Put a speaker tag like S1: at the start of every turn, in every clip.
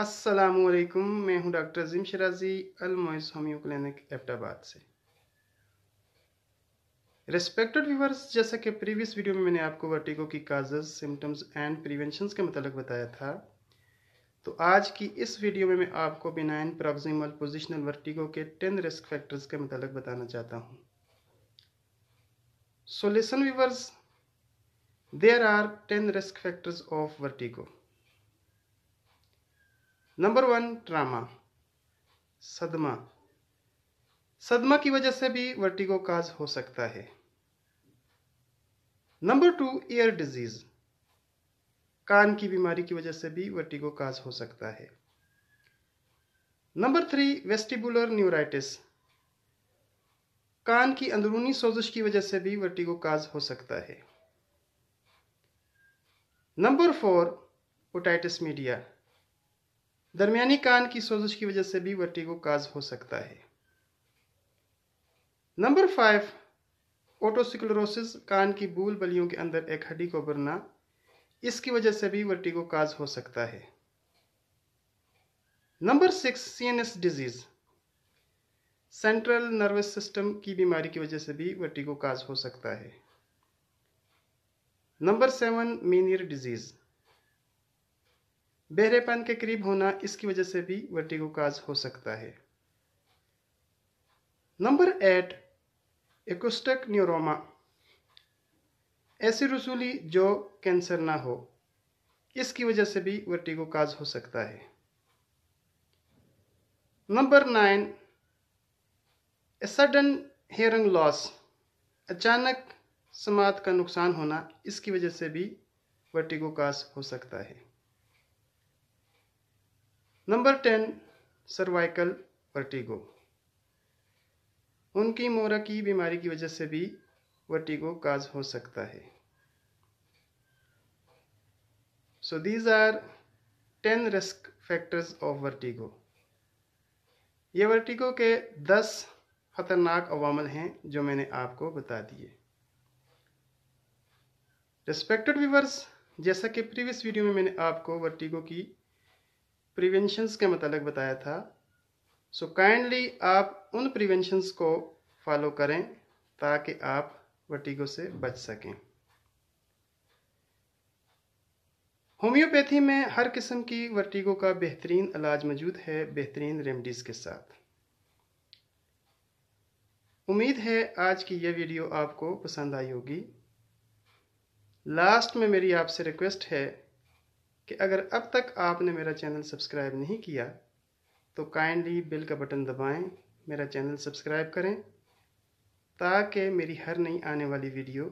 S1: असलकुम मैं हूं डॉक्टर जिम शराजी अलमोइस होम्यो क्लिनिक एबटाबाद से रेस्पेक्टेड व्यूवर्स जैसा कि प्रीवियस वीडियो में मैंने आपको वर्टिगो की काजेज सिम्टम्स एंड प्रिवेंशंस के मतलब बताया था तो आज की इस वीडियो में मैं आपको बिनाइन प्रॉक्सिमल पोजिशनल वर्टिगो के टेन रिस्क फैक्टर्स के मतलब बताना चाहता हूँ so viewers there are ten risk factors of vertigo number one trauma सदमा सदमा की वजह से भी वर्टिगो काज हो सकता है नंबर टू ईयर डिजीज कान की बीमारी की वजह से भी वर्टिगो काज हो सकता है नंबर थ्री वेस्टिबुलर न्यूराइटिस कान की अंदरूनी सोजिश की वजह से भी वर्टिगो काज हो सकता है नंबर फोर ओटाइटिस मीडिया दरमियानी कान की सोजिश की वजह से भी वर्टिगो काज हो सकता है नंबर फाइव ओटोसिक्लोरोसिस कान की बूल बलियों के अंदर एक हड्डी को भरना इसकी वजह से भी वर्टिगो काज हो सकता है number six CNS disease central nervous system की बीमारी की वजह से भी वर्टिगो काज हो सकता है नंबर सेवन मीनियर डिजीज़ बेहरेपन के करीब होना इसकी वजह से भी वर्टिगो काज हो सकता है नंबर एट एकोस्टक न्यूरोमा ऐसी रसूली जो कैंसर ना हो इसकी वजह से भी वर्टिगो काज हो सकता है number nine sudden hearing loss अचानक समात का नुकसान होना इसकी वजह से भी वर्टिगो काज हो सकता है नंबर टेन सर्वाइकल वर्टिगो उनकी मोरा की बीमारी की वजह से भी वर्टिगो काज हो सकता है so these are ten risk factors of vertigo ये वर्टिगो के दस खतरनाक अवामल हैं जो मैंने आपको बता दिए रिस्पेक्टेड व्यूवर्स जैसा कि प्रीवियस वीडियो में मैंने आपको वर्टिगो की प्रिवेंशंस के मतलब बताया था सो so काइंडली आप उन प्रिवेंशंस को फॉलो करें ताकि आप वटीगो से बच सकें होम्योपैथी में हर किस्म की वर्टिगो का बेहतरीन इलाज मौजूद है बेहतरीन रेमडीज़ के साथ उम्मीद है आज की यह वीडियो आपको पसंद आई होगी लास्ट में मेरी आपसे रिक्वेस्ट है कि अगर अब तक आपने मेरा चैनल सब्सक्राइब नहीं किया तो काइंडली बेल का बटन दबाएं मेरा चैनल सब्सक्राइब करें ताकि मेरी हर नई आने वाली वीडियो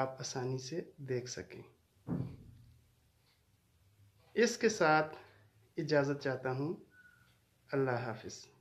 S1: आप आसानी से देख सकें इसके साथ इजाज़त चाहता हूँ अल्लाह हाफिज़